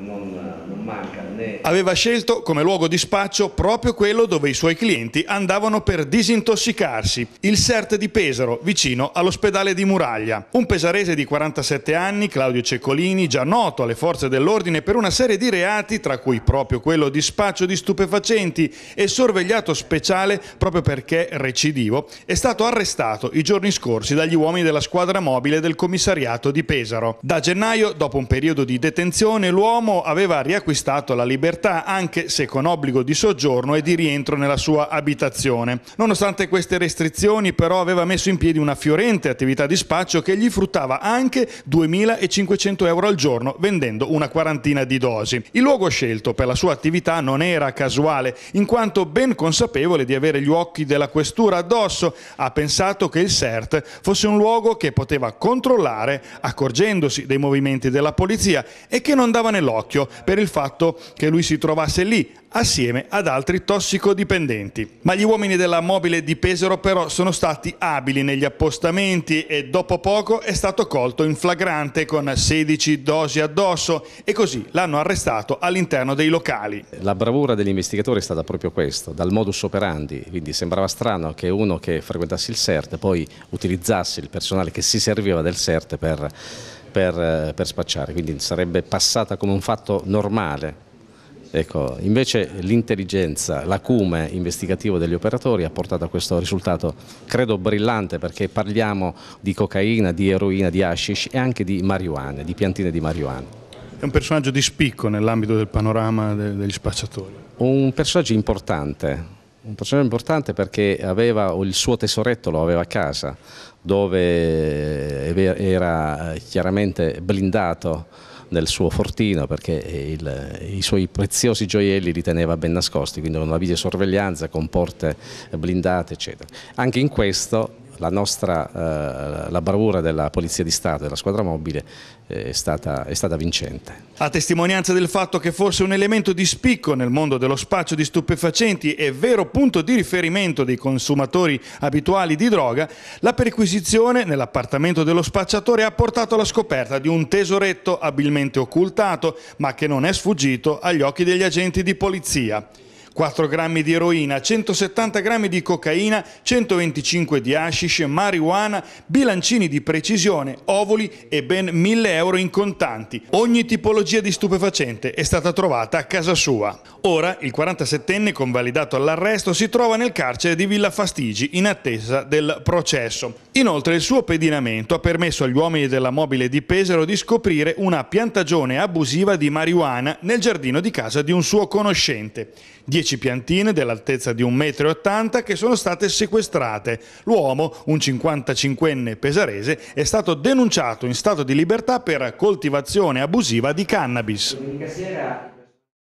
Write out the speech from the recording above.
non, non manca né... Aveva scelto come luogo di spaccio proprio quello dove i suoi clienti andavano per disintossicarsi, il CERT di Pesaro, vicino all'ospedale di Muraglia. Un pesarese di 47 anni, Claudio Ceccolini, già noto alle forze dell'ordine per una serie di reati, tra cui proprio quello di spaccio di stupefacenti e sorvegliato speciale proprio perché recidivo, è stato arrestato i giorni scorsi dagli uomini della squadra mobile del commissariato di Pesaro. Da gennaio, dopo un periodo di detenzione, l'uomo L'uomo aveva riacquistato la libertà anche se con obbligo di soggiorno e di rientro nella sua abitazione. Nonostante queste restrizioni però aveva messo in piedi una fiorente attività di spaccio che gli fruttava anche 2.500 euro al giorno vendendo una quarantina di dosi. Il luogo scelto per la sua attività non era casuale, in quanto ben consapevole di avere gli occhi della questura addosso, ha pensato che il CERT fosse un luogo che poteva controllare accorgendosi dei movimenti della polizia e che non dava nell'occhio d'occhio per il fatto che lui si trovasse lì assieme ad altri tossicodipendenti. Ma gli uomini della mobile di Pesaro però sono stati abili negli appostamenti e dopo poco è stato colto in flagrante con 16 dosi addosso e così l'hanno arrestato all'interno dei locali. La bravura dell'investigatore è stata proprio questa, dal modus operandi, quindi sembrava strano che uno che frequentasse il CERT poi utilizzasse il personale che si serviva del CERT per per, eh, per spacciare, quindi sarebbe passata come un fatto normale Ecco, invece l'intelligenza, l'acume investigativo degli operatori ha portato a questo risultato credo brillante perché parliamo di cocaina, di eroina, di hashish e anche di marijuana, di piantine di marijuana. È un personaggio di spicco nell'ambito del panorama degli spacciatori. Un personaggio importante, un personaggio importante perché aveva il suo tesoretto, lo aveva a casa, dove eh, era eh, chiaramente blindato nel suo fortino perché il, eh, i suoi preziosi gioielli li teneva ben nascosti, quindi una videosorveglianza con porte blindate eccetera. Anche in questo la, nostra, eh, la bravura della Polizia di Stato, e della squadra mobile, eh, è, stata, è stata vincente. A testimonianza del fatto che forse un elemento di spicco nel mondo dello spaccio di stupefacenti e vero punto di riferimento dei consumatori abituali di droga, la perquisizione nell'appartamento dello spacciatore ha portato alla scoperta di un tesoretto abilmente occultato, ma che non è sfuggito agli occhi degli agenti di polizia. 4 grammi di eroina, 170 grammi di cocaina, 125 di hashish, marijuana, bilancini di precisione, ovoli e ben 1000 euro in contanti. Ogni tipologia di stupefacente è stata trovata a casa sua. Ora il 47enne, convalidato all'arresto, si trova nel carcere di Villa Fastigi in attesa del processo. Inoltre il suo pedinamento ha permesso agli uomini della mobile di Pesaro di scoprire una piantagione abusiva di marijuana nel giardino di casa di un suo conoscente. 10 piantine dell'altezza di 1,80 m che sono state sequestrate. L'uomo, un 55enne pesarese, è stato denunciato in stato di libertà per coltivazione abusiva di cannabis. Domenica sera